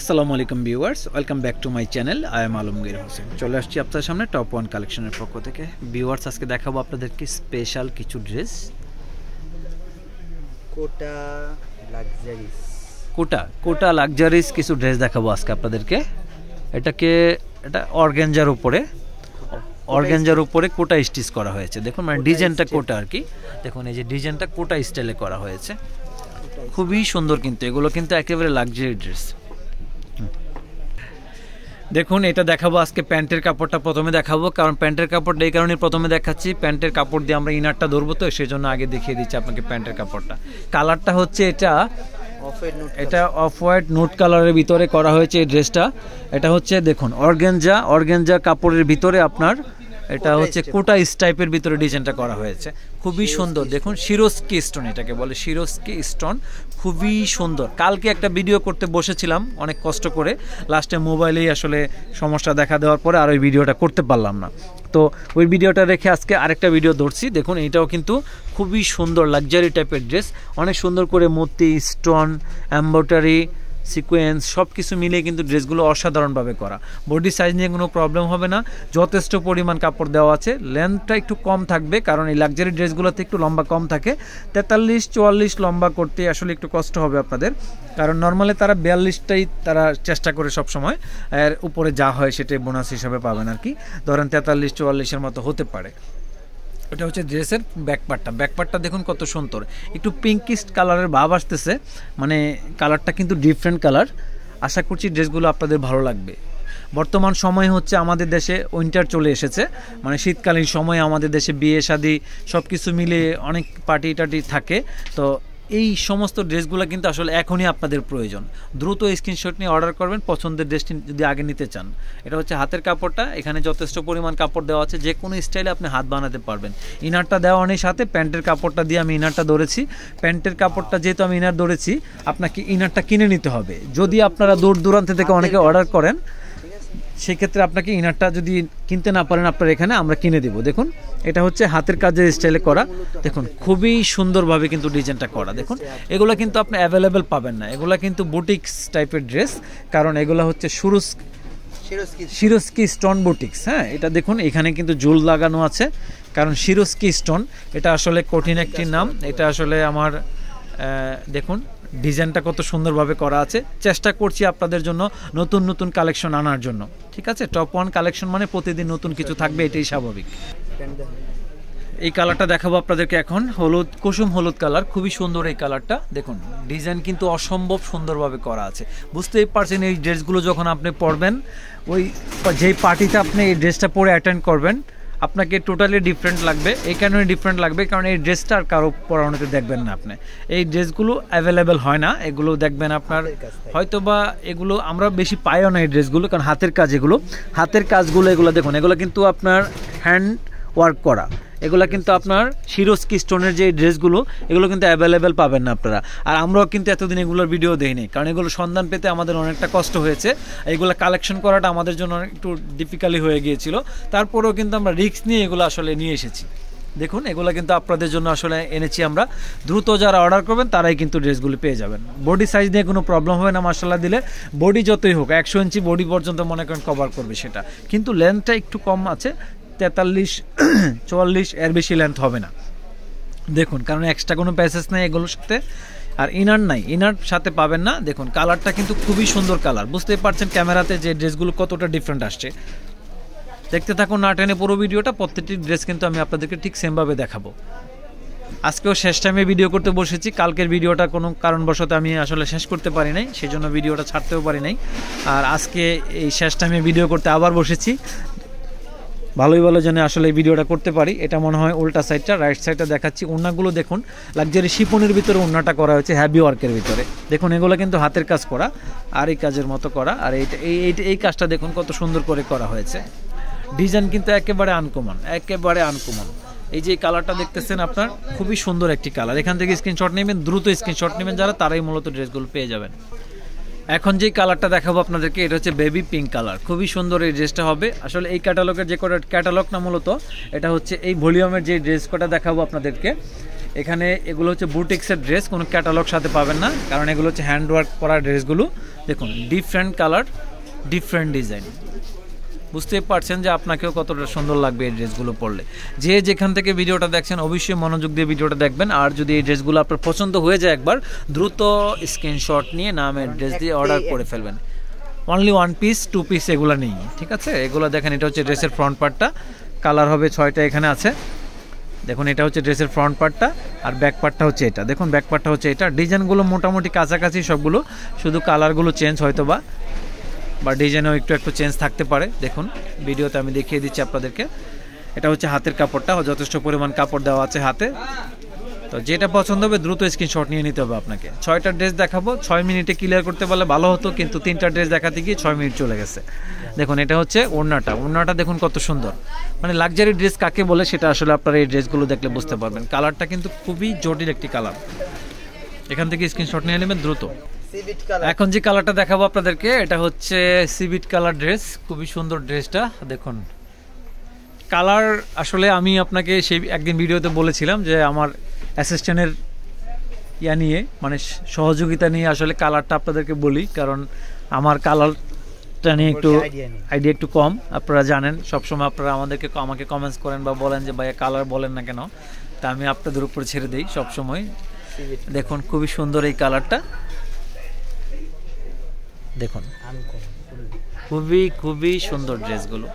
আসসালামু আলাইকুম viewers welcome back to my channel I am Alamgir Hossain চলে আসছি আপনার সামনে টপ ওয়ান কালেকশনের পক্ষ থেকে ভিউয়ার্স আজকে দেখাবো আপনাদেরকে স্পেশাল কিছু ড্রেস কোটা লাক্সারিস কোটা কোটা লাক্সারিস কিছু ড্রেস দেখাবো আজকে আপনাদেরকে এটাকে এটা অর্গেঞ্জার উপরে অর্গেঞ্জার উপরে কোটা স্টিচ করা হয়েছে দেখুন মানে ডিজাইনটা কোটা আর কি দেখুন এই যে ডিজাইনটা কোটা স্টাইলে করা হয়েছে খুবই সুন্দর কিন্তু এগুলো কিন্তু একেবারে লাক্সারি ড্রেস দেখুন এটা দেখাবো আজকে প্যান্টের কাপড়টা প্রথমে দেখাবো কারণ প্যান্টের কাপড়টা এই কারণে প্রথমে দেখাচ্ছি প্যান্টের কাপড় দিয়ে আমরা ইনারটা ধরবো তো সেই জন্য আগে দেখিয়ে দিচ্ছি আপনাকে প্যান্টের কাপড়টা কালারটা হচ্ছে এটা এটা অফ হোয়াইট নোট কালারের ভিতরে করা হয়েছে এই ড্রেসটা এটা হচ্ছে দেখুন অর্গেঞ্জা অর্গেঞ্জা কাপড়ের ভিতরে আপনার এটা হচ্ছে কোটা টাইপের ভিতরে ডিজাইনটা করা হয়েছে খুবই সুন্দর দেখুন শিরোস্কি স্টোন এটাকে বলে শিরোস্কি স্টোন খুবই সুন্দর কালকে একটা ভিডিও করতে বসেছিলাম অনেক কষ্ট করে লাস্টে মোবাইলেই আসলে সমস্যা দেখা দেওয়ার পরে আর ওই ভিডিওটা করতে পারলাম না তো ওই ভিডিওটা রেখে আজকে আরেকটা ভিডিও ধরছি দেখুন এটাও কিন্তু খুবই সুন্দর লাক্সারি টাইপের ড্রেস অনেক সুন্দর করে মূর্তি স্টোন অ্যাম্বয়ডারি সিকোয়েন্স সব কিছু মিলিয়ে কিন্তু ড্রেসগুলো অসাধারণভাবে করা বডি সাইজ নিয়ে কোনো প্রবলেম হবে না যথেষ্ট পরিমাণ কাপড় দেওয়া আছে লেন্থটা একটু কম থাকবে কারণ এই লাক্সারি ড্রেসগুলোতে একটু লম্বা কম থাকে তেতাল্লিশ চুয়াল্লিশ লম্বা করতে আসলে একটু কষ্ট হবে আপনাদের কারণ নর্মালি তারা বিয়াল্লিশটাই তারা চেষ্টা করে সব সময় এর উপরে যা হয় সেটাই বোনাস হিসাবে পাবেন আর কি ধরেন তেতাল্লিশ চুয়াল্লিশের মতো হতে পারে এটা হচ্ছে ড্রেসের ব্যাকপার্টটা ব্যাকপার্টটা দেখুন কত সুন্দর একটু পিঙ্কিস্ট কালারের ভাব আসতেছে মানে কালারটা কিন্তু ডিফারেন্ট কালার আশা করছি ড্রেসগুলো আপনাদের ভালো লাগবে বর্তমান সময় হচ্ছে আমাদের দেশে উইন্টার চলে এসেছে মানে শীতকালীন সময়ে আমাদের দেশে বিয়ে শাদি সব কিছু মিলে অনেক পার্টি টার্টি থাকে তো এই সমস্ত ড্রেসগুলো কিন্তু আসলে এখনই আপনাদের প্রয়োজন দ্রুত স্ক্রিনশট নিয়ে অর্ডার করবেন পছন্দের ড্রেসটি যদি আগে নিতে চান এটা হচ্ছে হাতের কাপড়টা এখানে যথেষ্ট পরিমাণ কাপড় দেওয়া আছে যে কোনো স্টাইলে আপনি হাত বানাতে পারবেন ইনারটা দেওয়া অনেক সাথে প্যান্টের কাপড়টা দিয়ে আমি ইনারটা ধরেছি প্যান্টের কাপড়টা যেহেতু আমি ইনার ধরেছি আপনাকে ইনারটা কিনে নিতে হবে যদি আপনারা দূর দূরান্ত থেকে অনেকে অর্ডার করেন সেক্ষেত্রে আপনাকে ইনারটা যদি কিনতে না পারেন আপনার এখানে আমরা কিনে দেবো দেখুন এটা হচ্ছে হাতের কাজের স্টাইলে করা দেখুন খুবই সুন্দরভাবে কিন্তু ডিজাইনটা করা দেখুন এগুলো কিন্তু আপনি অ্যাভেলেবেল পাবেন না এগুলো কিন্তু বুটিক্স টাইপের ড্রেস কারণ এগুলো হচ্ছে সুরুস শিরোস্কি স্টোন বুটিক্স হ্যাঁ এটা দেখুন এখানে কিন্তু জুল লাগানো আছে কারণ শিরোস্কি স্টোন এটা আসলে কঠিন একটি নাম এটা আসলে আমার দেখুন ডিজাইনটা কত সুন্দরভাবে করা আছে চেষ্টা করছি আপনাদের জন্য নতুন নতুন কালেকশন আনার জন্য ঠিক আছে টপ ওয়ান কালেকশন মানে প্রতিদিন নতুন কিছু থাকবে এটাই স্বাভাবিক এই কালারটা দেখাবো আপনাদেরকে এখন হলুদ কুসুম হলুদ কালার খুবই সুন্দর এই কালারটা দেখুন ডিজাইন কিন্তু অসম্ভব সুন্দরভাবে করা আছে বুঝতেই পারছেন এই ড্রেসগুলো যখন আপনি পরবেন ওই যেই পার্টিতে আপনি এই ড্রেসটা পরে অ্যাটেন্ড করবেন আপনাকে টোটালি ডিফারেন্ট লাগবে এই কারণে ডিফারেন্ট লাগবে কারণ এই ড্রেসটা আর কারো পরানোতে দেখবেন না আপনি এই ড্রেসগুলো অ্যাভেলেবেল হয় না এগুলো দেখবেন আপনার হয়তো বা এগুলো আমরা বেশি পাইও না এই ড্রেসগুলো কারণ হাতের কাজ এগুলো হাতের কাজগুলো এগুলো দেখুন এগুলো কিন্তু আপনার হ্যান্ড ওয়ার্ক করা এগুলো কিন্তু আপনার শিরোস্কি স্টোনের যে ড্রেসগুলো এগুলো কিন্তু অ্যাভেলেবেল পাবেন না আপনারা আর আমরাও কিন্তু এতদিন এগুলোর ভিডিও দেইনি কারণ এগুলো সন্ধান পেতে আমাদের অনেকটা কষ্ট হয়েছে এগুলো কালেকশন করাটা আমাদের জন্য একটু ডিফিকাল্টি হয়ে গিয়েছিল তারপরেও কিন্তু আমরা রিস্ক নিয়ে এগুলো আসলে নিয়ে এসেছি দেখুন এগুলো কিন্তু আপনাদের জন্য আসলে এনেছি আমরা দ্রুত যারা অর্ডার করবেন তারাই কিন্তু ড্রেসগুলি পেয়ে যাবেন বডি সাইজ নিয়ে কোনো প্রবলেম হবে না মার্শাল্লাহ দিলে বডি যতই হোক একশো ইঞ্চি বডি পর্যন্ত মনে করেন কভার করবে সেটা কিন্তু লেন্থটা একটু কম আছে তেতাল্লিশ চুয়াল্লিশ এর বেশি লেন্থ হবে না দেখুন কারণ এক্সট্রা কোনো প্যাসেজ নাই এগুলোর সাথে আর ইনার নাই ইনার সাথে পাবেন না দেখুন কালারটা কিন্তু খুবই সুন্দর কালার বুঝতেই পারছেন ক্যামেরাতে যে ড্রেসগুলো কতটা ডিফারেন্ট আসছে দেখতে থাকুন না টেনে পুরো ভিডিওটা প্রত্যেকটি ড্রেস কিন্তু আমি আপনাদেরকে ঠিক সেমভাবে দেখাবো আজকেও শেষ টাইমে ভিডিও করতে বসেছি কালকের ভিডিওটা কোনো কারণবশত আমি আসলে শেষ করতে পারি নাই সেই জন্য ভিডিওটা ছাড়তেও পারি নাই আর আজকে এই শেষ টাইমে ভিডিও করতে আবার বসেছি ভালোই ভালো জানে আসলে এই ভিডিওটা করতে পারি এটা মনে হয় উল্টা সাইডটা রাইট সাইডটা দেখাচ্ছি ওনাগুলো দেখুন লাগজারি শিপনের ভিতরে ওনাটা করা হয়েছে হ্যাভি ওয়ার্কের ভিতরে দেখুন এগুলো কিন্তু হাতের কাজ করা আর এই কাজের মতো করা আর এইটা এই এই কাজটা দেখুন কত সুন্দর করে করা হয়েছে ডিজাইন কিন্তু একেবারে আনকমন একেবারে আনকমন এই যে কালারটা দেখতেছেন আপনার খুবই সুন্দর একটি কালার এখান থেকে স্ক্রিনশট নেবেন দ্রুত স্ক্রিনশট নেবেন যারা তারাই মূলত ড্রেসগুলো পেয়ে যাবেন এখন যে কালারটা দেখাবো আপনাদেরকে এটা হচ্ছে বেবি পিঙ্ক কালার খুবই সুন্দর এই ড্রেসটা হবে আসলে এই ক্যাটালগের যে কটা ক্যাটালগ না মূলত এটা হচ্ছে এই ভলিউমের যে ড্রেস কটা দেখাবো আপনাদেরকে এখানে এগুলো হচ্ছে বুটিক্সের ড্রেস কোনো ক্যাটালগ সাথে পাবেন না কারণ এগুলো হচ্ছে হ্যান্ডওয়ার্ক করা ড্রেসগুলো দেখুন ডিফারেন্ট কালার ডিফারেন্ট ডিজাইন বুঝতে পারছেন যে আপনাকেও কতটা সুন্দর লাগবে এই ড্রেসগুলো পরলে যে যেখান থেকে ভিডিওটা দেখছেন অবশ্যই মনোযোগ দিয়ে ভিডিওটা দেখবেন আর যদি এই ড্রেসগুলো আপনার পছন্দ হয়ে যায় একবার দ্রুত স্ক্রিনশট নিয়ে নামের ড্রেস দিয়ে অর্ডার করে ফেলবেন only one piece two piece এগুলো নেই ঠিক আছে এগুলো দেখেন এটা হচ্ছে ড্রেসের ফ্রন্ট পার্টটা কালার হবে ছয়টা এখানে আছে দেখুন এটা হচ্ছে ড্রেসের ফ্রন্ট পার্টটা আর ব্যাক পার্টটা হচ্ছে এটা দেখুন ব্যাক পার্টটা হচ্ছে এটা ডিজাইনগুলো মোটামুটি কাছাকাছি সবগুলো শুধু কালারগুলো চেঞ্জ হয়তো বা বা ডিজাইনেও একটু একটু চেঞ্জ থাকতে পারে দেখুন ভিডিওতে আমি দেখিয়ে দিচ্ছি আপনাদেরকে এটা হচ্ছে হাতের কাপড়টা যথেষ্ট পরিমাণ কাপড় দেওয়া আছে হাতে তো যেটা পছন্দ হবে দ্রুত স্ক্রিনশট নিয়ে নিতে হবে আপনাকে ছয়টা ড্রেস দেখাবো ছয় মিনিটে ক্লিয়ার করতে পারলে ভালো হতো কিন্তু তিনটা ড্রেস দেখাতে গিয়ে ছয় মিনিট চলে গেছে দেখুন এটা হচ্ছে ওড়নাটা ওড়নাটা দেখুন কত সুন্দর মানে লাক্সারি ড্রেস কাকে বলে সেটা আসলে আপনারা এই ড্রেসগুলো দেখলে বুঝতে পারবেন কালারটা কিন্তু খুবই জটিল একটি কালার এখান থেকে স্ক্রিনশট নিয়ে নেবেন দ্রুত এখন যে কালারটা দেখাবো আপনাদেরকে এটা হচ্ছে সিবিট কালার ড্রেস খুবই সুন্দর ড্রেসটা দেখুন কালার আসলে আমি আপনাকে সেই একদিন ভিডিওতে বলেছিলাম যে আমার অ্যাসিস্ট্যান্টের ইয়া নিয়ে মানে সহযোগিতা নিয়ে আসলে কালারটা আপনাদেরকে বলি কারণ আমার কালারটা নিয়ে একটু আইডিয়া একটু কম আপনারা জানেন সবসময় আপনারা আমাদেরকে আমাকে কমেন্টস করেন বা বলেন যে ভাইয়া কালার বলেন না কেন তা আমি আপনাদের উপর ছেড়ে দিই সবসময় দেখুন খুবই সুন্দর এই কালারটা দেখুন খুবই খুবই সুন্দর ড্রেসগুলো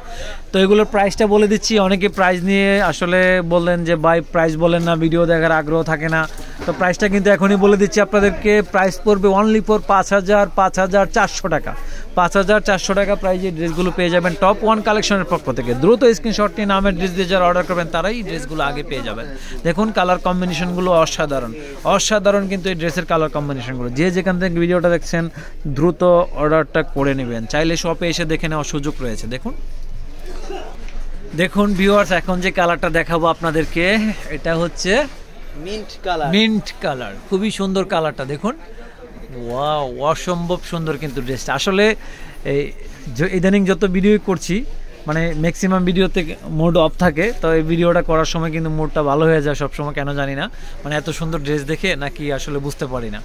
তো এগুলোর প্রাইসটা বলে দিচ্ছি অনেকে প্রাইস নিয়ে আসলে বললেন যে বাই প্রাইস বলেন না ভিডিও দেখার আগ্রহ থাকে না তো প্রাইসটা কিন্তু এখনই বলে দিচ্ছি আপনাদেরকে প্রাইস পড়বে অনলি ফর পাঁচ হাজার পাঁচ হাজার চারশো টাকা পাঁচ হাজার চারশো টাকা প্রাইজে ড্রেসগুলো পেয়ে যাবেন টপ ওয়ান কালেকশনের পক্ষ থেকে দ্রুত স্ক্রিনশট নিয়ে নামের ড্রেস দিয়ে যারা অর্ডার করবেন তারাই ড্রেসগুলো আগে পেয়ে যাবেন দেখুন কালার কম্বিনেশনগুলো অসাধারণ অসাধারণ কিন্তু এই ড্রেসের কালার কম্বিনেশনগুলো যে যেখান থেকে ভিডিওটা দেখছেন দ্রুত অর্ডারটা করে নেবেন চাইলে শপে এসে দেখে নেওয়ার সুযোগ রয়েছে দেখুন দেখুন ভিউয়ার্স এখন যে কালারটা দেখাবো আপনাদেরকে এটা হচ্ছে মিন্ট কালার মিন্ট কালার খুবই সুন্দর কালারটা দেখুন ওয়া অসম্ভব সুন্দর কিন্তু ড্রেসটা আসলে এই ইদানিং যত ভিডিও করছি মানে ম্যাক্সিমাম ভিডিওতে মুড অফ থাকে তো এই ভিডিওটা করার সময় কিন্তু মুডটা ভালো হয়ে যায় সবসময় কেন জানি না মানে এত সুন্দর ড্রেস দেখে নাকি আসলে বুঝতে পারি না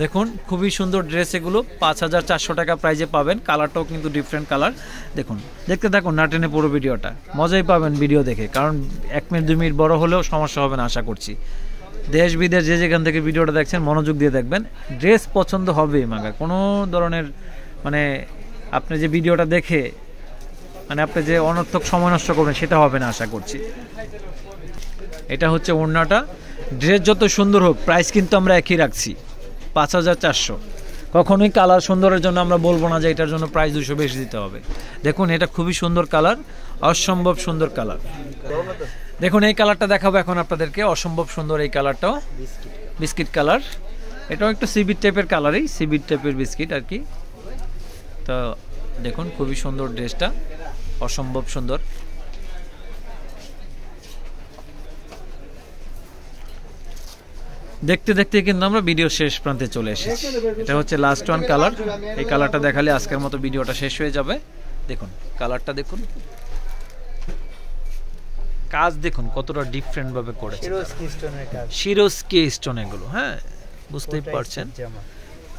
দেখুন খুবই সুন্দর ড্রেস এগুলো পাঁচ হাজার চারশো টাকা প্রাইজে পাবেন কালারটাও কিন্তু ডিফারেন্ট কালার দেখুন দেখতে থাকুন না টেনে পুরো ভিডিওটা মজাই পাবেন ভিডিও দেখে কারণ এক মিনিট দুই মিনিট বড় হলেও সমস্যা হবে না আশা করছি দেশ বিদেশ যে যেখান থেকে ভিডিওটা দেখছেন মনোযোগ দিয়ে দেখবেন ড্রেস পছন্দ হবে মাকে কোনো ধরনের মানে আপনি যে ভিডিওটা দেখে মানে আপনি যে অনর্থক সময় নষ্ট করবেন সেটা হবে না আশা করছি এটা হচ্ছে ওড়নাটা ড্রেস যত সুন্দর হোক প্রাইস কিন্তু আমরা একই রাখছি পাঁচ হাজার চারশো কখনোই কালার সুন্দরের জন্য আমরা বলবো না যে এটার জন্য প্রাইস দুশো বেশি দিতে হবে দেখুন এটা খুবই সুন্দর কালার অসম্ভব সুন্দর কালার দেখুন এই কালারটা দেখাবো এখন আপনাদেরকে অসম্ভব সুন্দর এই কালারটাও বিস্কিট কালার এটাও একটু সিবির টাইপের কালারই সিবির টাইপের বিস্কিট আর কি তো দেখুন খুবই সুন্দর ড্রেসটা অসম্ভব সুন্দর দেখতে দেখতে কিন্তু আমরা ভিডিও শেষ প্রান্তে চলে এসেছি এটা হচ্ছে লাস্ট ওয়ান কালার এই কালারটা দেখালে আজকের মতো ভিডিওটা শেষ হয়ে যাবে দেখুন কালারটা দেখুন কাজ দেখুন কতটা ডিফারেন্ট ভাবে করেছে শিরোস্কি স্টোন এগুলো হ্যাঁ বুঝতেই পারছেন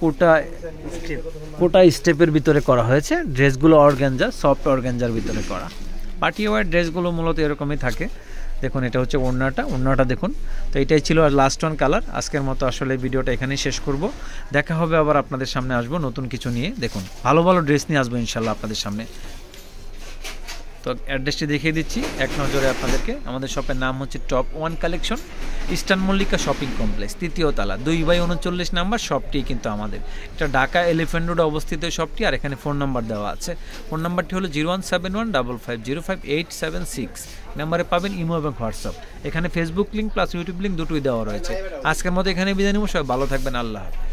কোটা কোটা স্টেপের ভিতরে করা হয়েছে ড্রেসগুলো অর্গ্যাঞ্জা সফট অর্গ্যাঞ্জার ভিতরে করা পার্টি ওয়ার ড্রেসগুলো মূলত এরকমই থাকে দেখুন এটা হচ্ছে ওড়নাটা ওড়নাটা দেখুন তো এটাই ছিল আর লাস্ট অন কালার আজকের মতো আসলে ভিডিওটা এখানেই শেষ করব দেখা হবে আবার আপনাদের সামনে আসবো নতুন কিছু নিয়ে দেখুন ভালো ভালো ড্রেস নিয়ে আসবো ইনশাল্লাহ আপনাদের সামনে তো অ্যাড্রেসটি দেখিয়ে দিচ্ছি এক নজরে আপনাদেরকে আমাদের শপের নাম হচ্ছে top one collection Eastern Mallika shopping complex তৃতীয় তালা দুই বাই উনচল্লিশ নাম্বার শপটি কিন্তু আমাদের এটা ঢাকা এলিফেন্ট রোডে অবস্থিত শপটি আর এখানে ফোন নাম্বার দেওয়া আছে ফোন নাম্বারটি হলো zero one seven one double five zero five eight seven six নাম্বারে পাবেন ইমো এবং হোয়াটসঅ্যাপ এখানে Facebook link plus YouTube link দুটোই দেওয়া রয়েছে আজকের মতো এখানে বিদায় নিব সবাই ভালো থাকবেন আল্লাহ হাফিজ